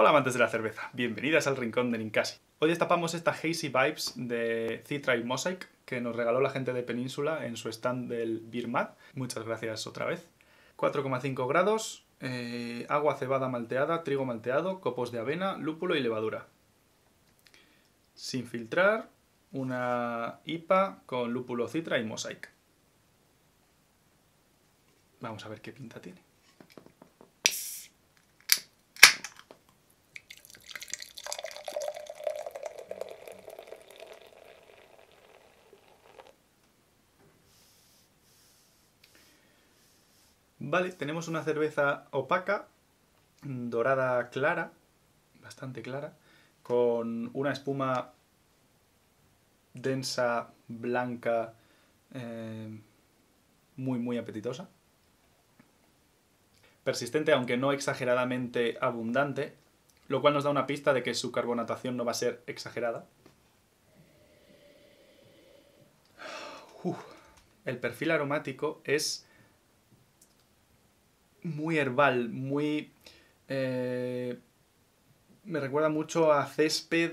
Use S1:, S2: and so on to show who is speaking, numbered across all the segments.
S1: Hola amantes de la cerveza, bienvenidas al Rincón de Ninkasi. Hoy destapamos esta Hazy Vibes de Citra y Mosaic que nos regaló la gente de Península en su stand del Birmat. Muchas gracias otra vez. 4,5 grados, eh, agua cebada malteada, trigo malteado, copos de avena, lúpulo y levadura. Sin filtrar, una IPA con lúpulo Citra y Mosaic. Vamos a ver qué pinta tiene. Vale, tenemos una cerveza opaca, dorada clara, bastante clara, con una espuma densa, blanca, eh, muy, muy apetitosa. Persistente, aunque no exageradamente abundante, lo cual nos da una pista de que su carbonatación no va a ser exagerada. el perfil aromático es muy herbal, muy... Eh, me recuerda mucho a césped,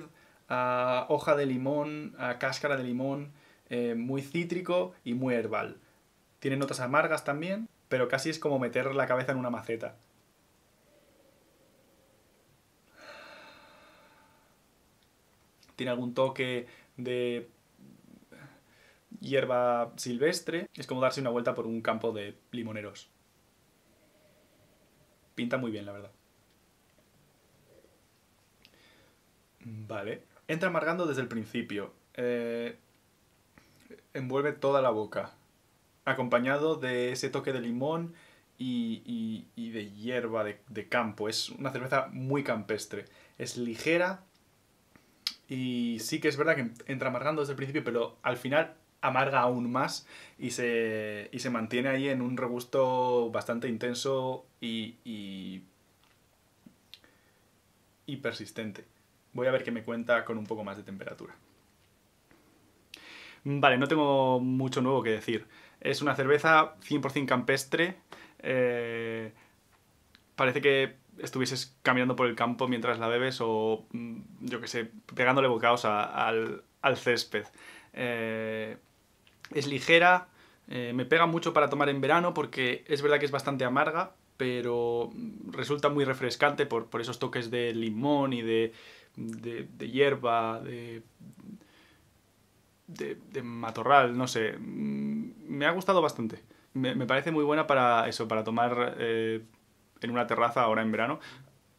S1: a hoja de limón, a cáscara de limón, eh, muy cítrico y muy herbal. Tiene notas amargas también, pero casi es como meter la cabeza en una maceta. Tiene algún toque de hierba silvestre. Es como darse una vuelta por un campo de limoneros pinta muy bien, la verdad. Vale. Entra amargando desde el principio. Eh, envuelve toda la boca. Acompañado de ese toque de limón y, de hierba de, de, campo. Es una cerveza muy campestre. Es ligera. Y sí que es verdad que entra amargando desde el principio, pero al final amarga aún más y se, se mantiene ahí en un robusto bastante intenso y, y, persistente. Voy a ver qué me cuenta con un poco más de temperatura. Vale, no tengo mucho nuevo que decir. Es una cerveza 100% campestre. Eh, parece que estuvieses caminando por el campo mientras la bebes o, mm, yo qué sé, pegándole bocados al, al, césped. Eh, es ligera, eh, me pega mucho para tomar en verano porque es verdad que es bastante amarga, pero resulta muy refrescante por, esos toques de limón y de, de, hierba, de, de, matorral, no sé. Mm, me ha gustado bastante. Me, parece muy buena para eso, para tomar eh, en una terraza ahora en verano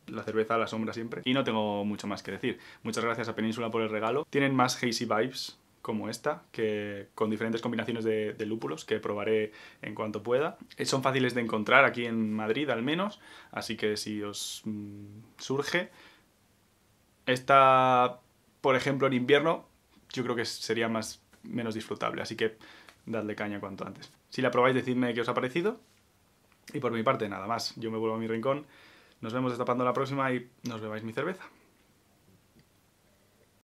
S1: la cerveza la sombra siempre. Y no tengo mucho más que decir. Muchas gracias a Península por el regalo. Tienen más hazy vibes como esta, que con diferentes combinaciones de, lúpulos que probaré en cuanto pueda. Eh, son fáciles de encontrar aquí en Madrid al menos, así que si os mm, surge, esta, por ejemplo, en invierno, yo creo que sería más, menos disfrutable, así que dadle caña cuanto antes. Si la probáis, decidme qué os ha parecido. Y por mi parte, nada más. Yo me vuelvo a mi rincón. Nos vemos destapando la próxima y nos bebáis mi cerveza.